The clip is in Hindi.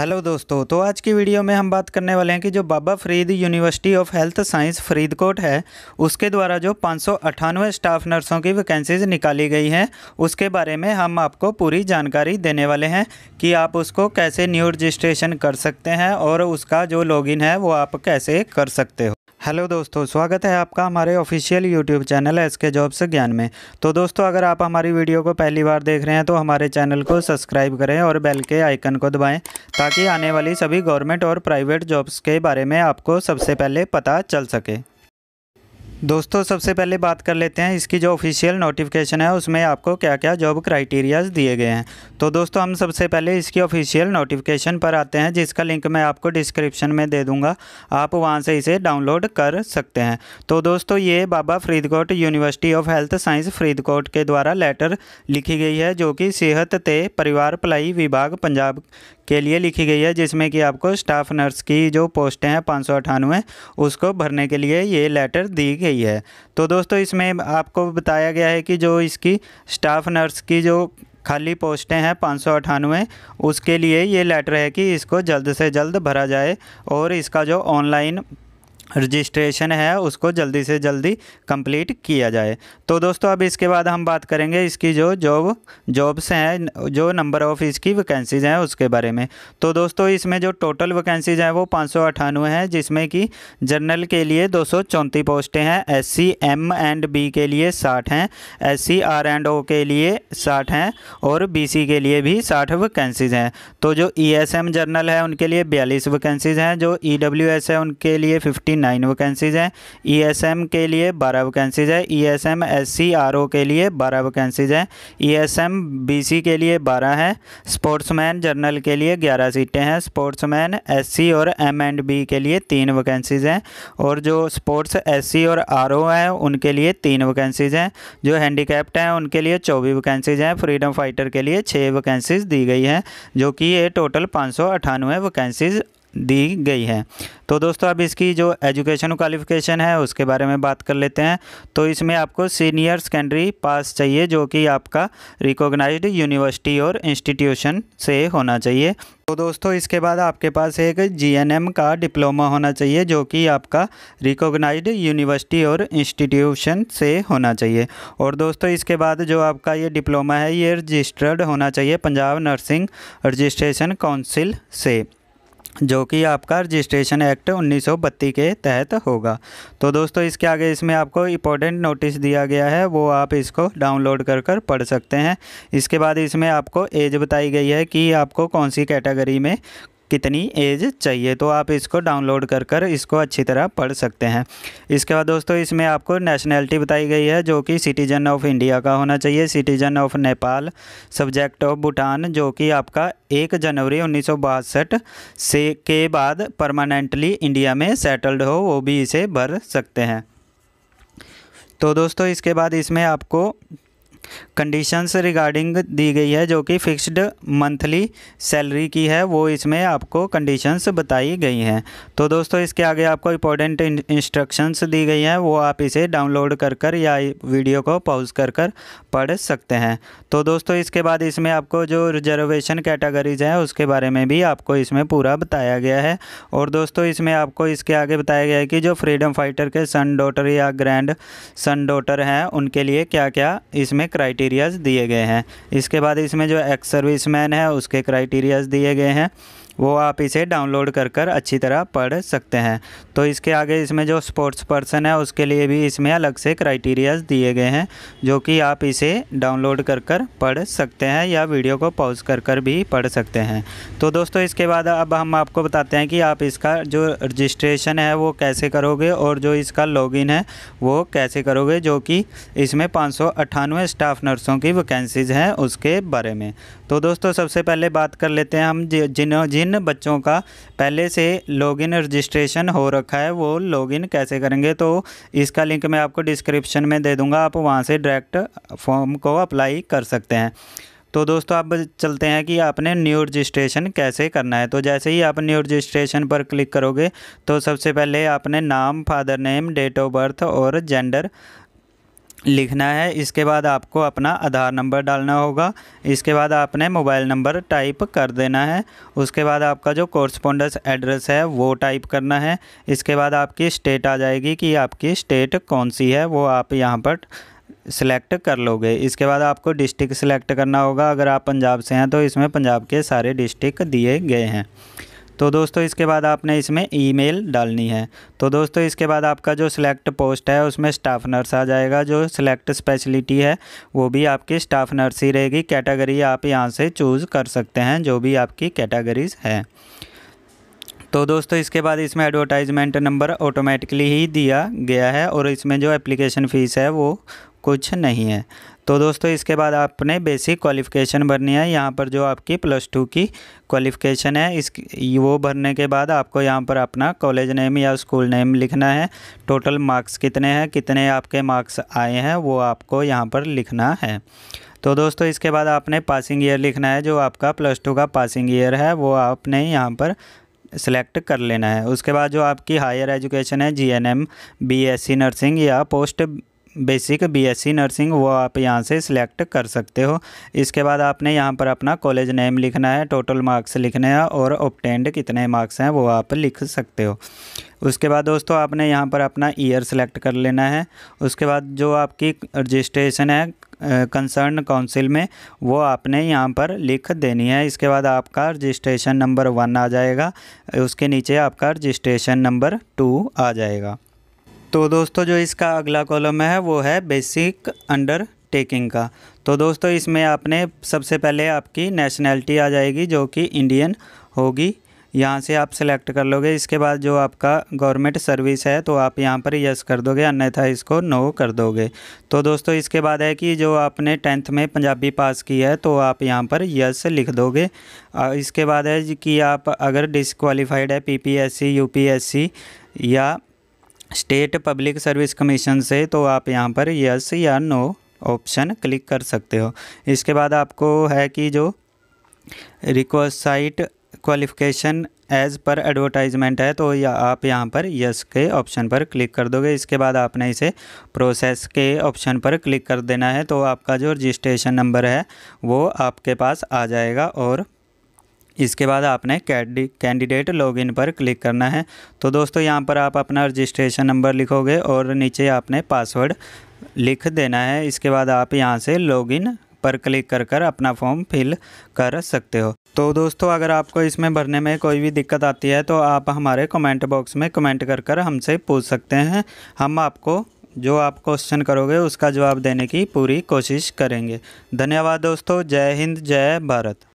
हेलो दोस्तों तो आज की वीडियो में हम बात करने वाले हैं कि जो Baba Farid university of health science Faridkot है उसके द्वारा जो पाँच स्टाफ नर्सों की वैकेंसीज निकाली गई हैं उसके बारे में हम आपको पूरी जानकारी देने वाले हैं कि आप उसको कैसे न्यू रजिस्ट्रेशन कर सकते हैं और उसका जो लॉगिन है वो आप कैसे कर सकते हो हेलो दोस्तों स्वागत है आपका हमारे official YouTube channel S K jobs Gyan में तो दोस्तों अगर आप हमारी वीडियो को पहली बार देख रहे हैं तो हमारे चैनल को सब्सक्राइब करें और बेल के आइकन को दबाएं ताकि आने वाली सभी गवर्नमेंट और प्राइवेट जॉब्स के बारे में आपको सबसे पहले पता चल सके दोस्तों सबसे पहले बात कर लेते हैं इसकी जो ऑफिशियल नोटिफिकेशन है उसमें आपको क्या क्या जॉब क्राइटेरियाज दिए गए हैं तो दोस्तों हम सबसे पहले इसकी ऑफिशियल नोटिफिकेशन पर आते हैं जिसका लिंक मैं आपको डिस्क्रिप्शन में दे दूंगा आप वहां से इसे डाउनलोड कर सकते हैं तो दोस्तों ये Baba Faridkot university of health science Faridkot के द्वारा लेटर लिखी गई है जो कि सेहत ते परिवार भलाई विभाग पंजाब के लिए लिखी गई है जिसमें कि आपको स्टाफ नर्स की जो पोस्टें हैं पाँच सौ अठानवे उसको भरने के लिए ये लेटर दी गई है तो दोस्तों इसमें आपको बताया गया है कि जो इसकी स्टाफ नर्स की जो खाली पोस्टें हैं पाँच सौ अठानवे उसके लिए ये लेटर है कि इसको जल्द से जल्द भरा जाए और इसका जो ऑनलाइन रजिस्ट्रेशन है उसको जल्दी से जल्दी कंप्लीट किया जाए तो दोस्तों अब इसके बाद हम बात करेंगे इसकी जो जॉब जॉब्स हैं जो नंबर ऑफ़ इसकी वैकेंसीज़ हैं उसके बारे में तो दोस्तों इसमें जो टोटल वैकेंसीज़ हैं वो पाँच हैं जिसमें कि जनरल के लिए दो पोस्टें हैं S C M and B के लिए साठ हैं S C R and O के लिए साठ हैं और बी सी के लिए भी साठ वैकेंसीज़ हैं तो जो ई एस एम जनरल है उनके लिए बयालीस वैकेंसीज़ हैं जो ई डब्ल्यू एस है उनके लिए फिफ्टी नाइन वैकेंसीज़ हैं ई e के लिए बारह वैकेंसीज़ हैं E S M S C R O के लिए बारह वैकेंसीज़ हैं E S M B C के लिए बारह है स्पोर्ट्समैन जर्नल के लिए ग्यारह सीटें हैं स्पोर्ट्समैन एस सी और एम एंड बी के लिए तीन वैकेंसीज़ हैं और जो स्पोर्ट्स एस सी और आर ओ हैं उनके लिए तीन वैकेंसीज़ हैं जो हैंडीकैप्ट हैं उनके लिए चौबीस वैकेंसीज़ हैं फ्रीडम फाइटर के लिए छः वैकेंसीज़ दी गई हैं जो कि ये टोटल पाँच सौ अठानवे वैकेंसीज़ दी गई है तो दोस्तों अब इसकी जो एजुकेशन क्वालिफ़िकेशन है उसके बारे में बात कर लेते हैं तो इसमें आपको सीनियर सेकेंडरी पास चाहिए जो कि आपका रिकॉग्नाइज्ड यूनिवर्सिटी और इंस्टीट्यूशन से होना चाहिए तो दोस्तों इसके बाद आपके पास एक जीएनएम का डिप्लोमा होना चाहिए जो कि आपका रिकॉग्नाइज्ड यूनिवर्सिटी और इंस्टीट्यूशन से होना चाहिए और दोस्तों इसके बाद जो आपका ये डिप्लोमा है ये रजिस्टर्ड होना चाहिए पंजाब नर्सिंग रजिस्ट्रेशन काउंसिल से जो कि आपका रजिस्ट्रेशन एक्ट 1932 के तहत होगा तो दोस्तों इसके आगे इसमें आपको इम्पोर्टेंट नोटिस दिया गया है वो आप इसको डाउनलोड कर कर पढ़ सकते हैं इसके बाद इसमें आपको एज बताई गई है कि आपको कौन सी कैटेगरी में कितनी एज चाहिए तो आप इसको डाउनलोड कर कर इसको अच्छी तरह पढ़ सकते हैं इसके बाद दोस्तों इसमें आपको नेशनैलिटी बताई गई है जो कि सिटीजन ऑफ इंडिया का होना चाहिए citizen of Nepal subject of Bhutan जो कि आपका एक जनवरी उन्नीस से के बाद परमानेंटली इंडिया में सेटल्ड हो वो भी इसे भर सकते हैं तो दोस्तों इसके बाद इसमें आपको कंडीशंस रिगार्डिंग दी गई है जो कि फ़िक्स्ड मंथली सैलरी की है वो इसमें आपको कंडीशंस बताई गई हैं तो दोस्तों इसके आगे आपको इंपॉर्टेंट इंस्ट्रक्शंस दी गई हैं वो आप इसे डाउनलोड कर कर या वीडियो को पॉज कर कर पढ़ सकते हैं तो दोस्तों इसके बाद इसमें आपको जो रिजर्वेशन कैटेगरीज हैं उसके बारे में भी आपको इसमें पूरा बताया गया है और दोस्तों इसमें आपको इसके आगे बताया गया है कि जो फ्रीडम फाइटर के सन डॉटर या ग्रैंड सन डॉटर हैं उनके लिए क्या क्या इसमें क्राइटेरियाज़ दिए गए हैं इसके बाद इसमें जो एक्स सर्विसमैन है उसके क्राइटेरियाज़ दिए गए हैं वो आप इसे डाउनलोड कर कर अच्छी तरह पढ़ सकते हैं तो इसके आगे इसमें जो स्पोर्ट्स पर्सन है उसके लिए भी इसमें अलग से क्राइटेरियाज दिए गए हैं जो कि आप इसे डाउनलोड कर कर पढ़ सकते हैं या वीडियो को पॉज कर कर भी पढ़ सकते हैं तो दोस्तों इसके बाद अब हम आपको बताते हैं कि आप इसका जो रजिस्ट्रेशन है वो कैसे करोगे और जो इसका लॉगिन है वो कैसे करोगे जो कि इसमें पाँच स्टाफ नर्सों की वैकेंसीज़ हैं उसके बारे में तो दोस्तों सबसे पहले बात कर लेते हैं हम जिन जिन जिन बच्चों का पहले से लॉगिन रजिस्ट्रेशन हो रखा है वो लॉगिन कैसे करेंगे तो इसका लिंक मैं आपको डिस्क्रिप्शन में दे दूंगा आप वहाँ से डायरेक्ट फॉर्म को अप्लाई कर सकते हैं तो दोस्तों आप चलते हैं कि आपने न्यू रजिस्ट्रेशन कैसे करना है तो जैसे ही आप न्यू रजिस्ट्रेशन पर क्लिक करोगे तो सबसे पहले आपने नाम father name date of birth और जेंडर लिखना है इसके बाद आपको अपना आधार नंबर डालना होगा इसके बाद आपने मोबाइल नंबर टाइप कर देना है उसके बाद आपका जो कॉरस्पोंडेंस एड्रेस है वो टाइप करना है इसके बाद आपकी स्टेट आ जाएगी कि आपकी स्टेट कौन सी है वो आप यहाँ पर सिलेक्ट कर लोगे इसके बाद आपको डिस्ट्रिक्ट सिलेक्ट करना होगा अगर आप पंजाब से हैं तो इसमें पंजाब के सारे डिस्ट्रिक्ट दिए गए हैं तो दोस्तों इसके बाद आपने इसमें ईमेल डालनी है तो दोस्तों इसके बाद आपका जो सिलेक्ट पोस्ट है उसमें स्टाफ नर्स आ जाएगा जो सिलेक्ट स्पेशलिटी है वो भी आपकी स्टाफ नर्स ही रहेगी कैटेगरी आप यहाँ से चूज़ कर सकते हैं जो भी आपकी कैटेगरीज़ है तो दोस्तों इसके बाद इसमें एडवर्टाइजमेंट नंबर ऑटोमेटिकली ही दिया गया है और इसमें जो एप्लीकेशन फ़ीस है वो कुछ नहीं है तो दोस्तों इसके बाद आपने बेसिक क्वालिफ़िकेशन भरनी है यहाँ पर जो आपकी प्लस टू की क्वालिफ़िकेशन है इस वो भरने के बाद आपको यहाँ पर अपना कॉलेज नेम या स्कूल नेम लिखना है टोटल मार्क्स कितने हैं कितने आपके मार्क्स आए हैं वो आपको यहाँ पर लिखना है तो दोस्तों इसके बाद आपने पासिंग ईयर लिखना है जो आपका प्लस टू का पासिंग ईयर है वो आपने यहाँ पर सेलेक्ट कर लेना है उसके बाद जो आपकी हायर एजुकेशन है G N M B S C nursing या पोस्ट बेसिक बीएससी नर्सिंग वो आप यहाँ से सिलेक्ट कर सकते हो इसके बाद आपने यहाँ पर अपना कॉलेज नेम लिखना है टोटल मार्क्स लिखने हैं और ऑप्टेंड कितने मार्क्स हैं वो आप लिख सकते हो उसके बाद दोस्तों आपने यहाँ पर अपना ईयर सेलेक्ट कर लेना है उसके बाद जो आपकी रजिस्ट्रेशन है कंसर्न काउंसिल में वो आपने यहाँ पर लिख देनी है इसके बाद आपका रजिस्ट्रेशन नंबर वन आ जाएगा उसके नीचे आपका रजिस्ट्रेशन नंबर टू आ जाएगा तो दोस्तों जो इसका अगला कॉलम है वो है बेसिक अंडर टेकिंग का तो दोस्तों इसमें आपने सबसे पहले आपकी नेशनैलिटी आ जाएगी जो कि इंडियन होगी यहाँ से आप सेलेक्ट कर लोगे इसके बाद जो आपका गवर्नमेंट सर्विस है तो आप यहाँ पर यस कर दोगे अन्यथा इसको नो कर दोगे तो दोस्तों इसके बाद है कि जो आपने टेंथ में पंजाबी पास की है तो आप यहाँ पर यस लिख दोगे इसके बाद है कि आप अगर डिसक्वालीफाइड है पीपीएससी यूपीएससी या स्टेट पब्लिक सर्विस कमीशन से तो आप यहाँ पर यस या नो ऑप्शन क्लिक कर सकते हो इसके बाद आपको है कि जो रिक्वेस्ट क्वालिफिकेशन एज पर एडवर्टाइजमेंट है तो या आप यहाँ पर यस के ऑप्शन पर क्लिक कर दोगे इसके बाद आपने इसे प्रोसेस के ऑप्शन पर क्लिक कर देना है तो आपका जो रजिस्ट्रेशन नंबर है वो आपके पास आ जाएगा और इसके बाद आपने कैंडिडेट लॉगिन पर क्लिक करना है तो दोस्तों यहाँ पर आप अपना रजिस्ट्रेशन नंबर लिखोगे और नीचे आपने पासवर्ड लिख देना है इसके बाद आप यहाँ से लॉगिन पर क्लिक कर कर अपना फॉर्म फिल कर सकते हो तो दोस्तों अगर आपको इसमें भरने में कोई भी दिक्कत आती है तो आप हमारे कमेंट बॉक्स में कमेंट कर कर हमसे पूछ सकते हैं हम आपको जो आप क्वेश्चन करोगे उसका जवाब देने की पूरी कोशिश करेंगे धन्यवाद दोस्तों जय हिंद जय भारत